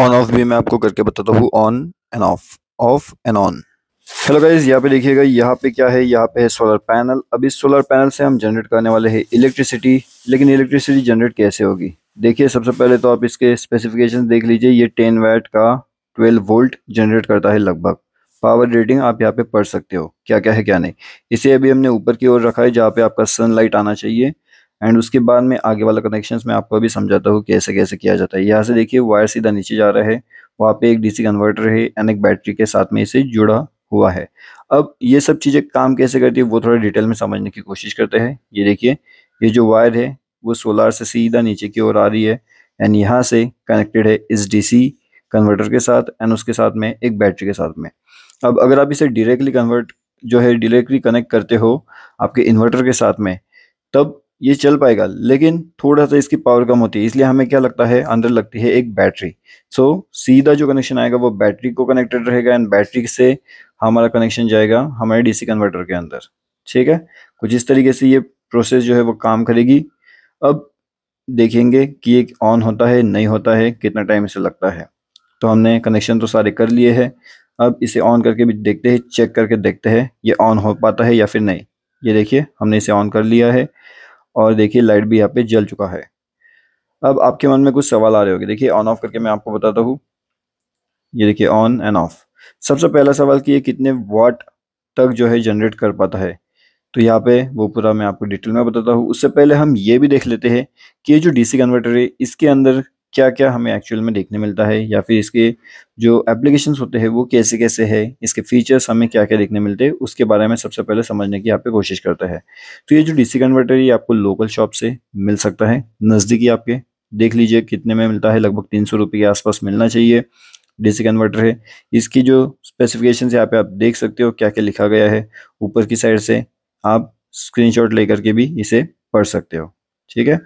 on off भी मैं आपको करके बताता हूँ on and off off and on hello guys यहाँ पे देखिएगा यहाँ पे क्या है यहाँ पे है सोलर पैनल अब इस सोलर पैनल से हम जनरेट करने वाले हैं इलेक्ट्रिसिटी लेकिन इलेक्ट्रिसिटी जनरेट कैसे होगी देखिए सबसे पहले तो आप इसके स्पेसिफिकेशन देख लीजिए ये टेन वैट का ट्वेल्व वोल्ट जनरेट करता है लगभग पावर रेटिंग आप यहाँ पे पढ़ सकते हो क्या क्या है क्या नहीं इसे अभी हमने ऊपर की ओर रखा है जहाँ पे आपका सनलाइट आना चाहिए एंड उसके बाद में आगे वाला कनेक्शन मैं आपको अभी समझाता हूँ कैसे कैसे किया जाता है यहाँ से देखिए वायर सीधा नीचे जा रहा है वहाँ पे एक डीसी कन्वर्टर है एंड एक बैटरी के साथ में इसे जुड़ा हुआ है अब ये सब चीज़ें काम कैसे करती है वो थोड़ा डिटेल में समझने की कोशिश करते हैं ये देखिए ये जो वायर है वो सोलार से सीधा नीचे की ओर आ रही है एंड यहाँ से कनेक्टेड है इस डीसी कन्वर्टर के साथ एंड उसके साथ में एक बैटरी के साथ में अब अगर आप इसे डायरेक्टली कन्वर्ट जो है डायरेक्टली कनेक्ट करते हो आपके इन्वर्टर के साथ में तब ये चल पाएगा लेकिन थोड़ा सा इसकी पावर कम होती है इसलिए हमें क्या लगता है अंदर लगती है एक बैटरी सो so, सीधा जो कनेक्शन आएगा वो बैटरी को कनेक्टेड रहेगा एंड बैटरी से हमारा कनेक्शन जाएगा हमारे डीसी कन्वर्टर के अंदर ठीक है कुछ इस तरीके से ये प्रोसेस जो है वो काम करेगी अब देखेंगे कि ये ऑन होता है नहीं होता है कितना टाइम इसे लगता है तो हमने कनेक्शन तो सारे कर लिए हैं अब इसे ऑन करके भी देखते हैं चेक करके देखते हैं ये ऑन हो पाता है या फिर नहीं ये देखिए हमने इसे ऑन कर लिया है और देखिए लाइट भी यहाँ पे जल चुका है अब आपके मन में कुछ सवाल आ रहे होंगे देखिए ऑन ऑफ करके मैं आपको बताता हूँ ये देखिए ऑन एंड ऑफ सबसे पहला सवाल कि ये कितने वाट तक जो है जनरेट कर पाता है तो यहाँ पे वो पूरा मैं आपको डिटेल में बताता हूँ उससे पहले हम ये भी देख लेते हैं कि ये जो डीसी कन्वर्टर है इसके अंदर क्या क्या हमें एक्चुअल में देखने मिलता है या फिर इसके जो एप्लीकेशंस होते हैं वो कैसे कैसे है इसके फीचर्स हमें क्या क्या देखने मिलते हैं उसके बारे में सबसे पहले समझने की यहाँ पे कोशिश करता है तो ये जो डीसी कन्वर्टर ये आपको लोकल शॉप से मिल सकता है नज़दीकी आपके देख लीजिए कितने में मिलता है लगभग तीन सौ रुपये के आसपास मिलना चाहिए डीसी कन्वर्टर है इसकी जो स्पेसिफिकेशन यहाँ पे आप देख सकते हो क्या क्या लिखा गया है ऊपर की साइड से आप स्क्रीनशॉट लेकर के भी इसे पढ़ सकते हो ठीक है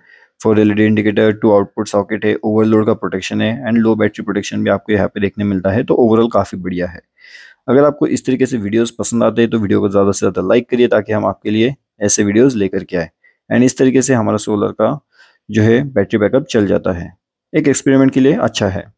four L indicator two output socket है ओवरलोड का प्रोटेक्शन है एंड लो बैटरी प्रोटेक्शन भी आपको यहाँ पे देखने मिलता है तो ओवरऑल काफ़ी बढ़िया है अगर आपको इस तरीके से वीडियोस पसंद आते हैं तो वीडियो को ज़्यादा से ज़्यादा लाइक करिए ताकि हम आपके लिए ऐसे वीडियोस लेकर के आए एंड इस तरीके से हमारा सोलर का जो है बैटरी बैकअप चल जाता है एक एक्सपेरिमेंट के लिए अच्छा है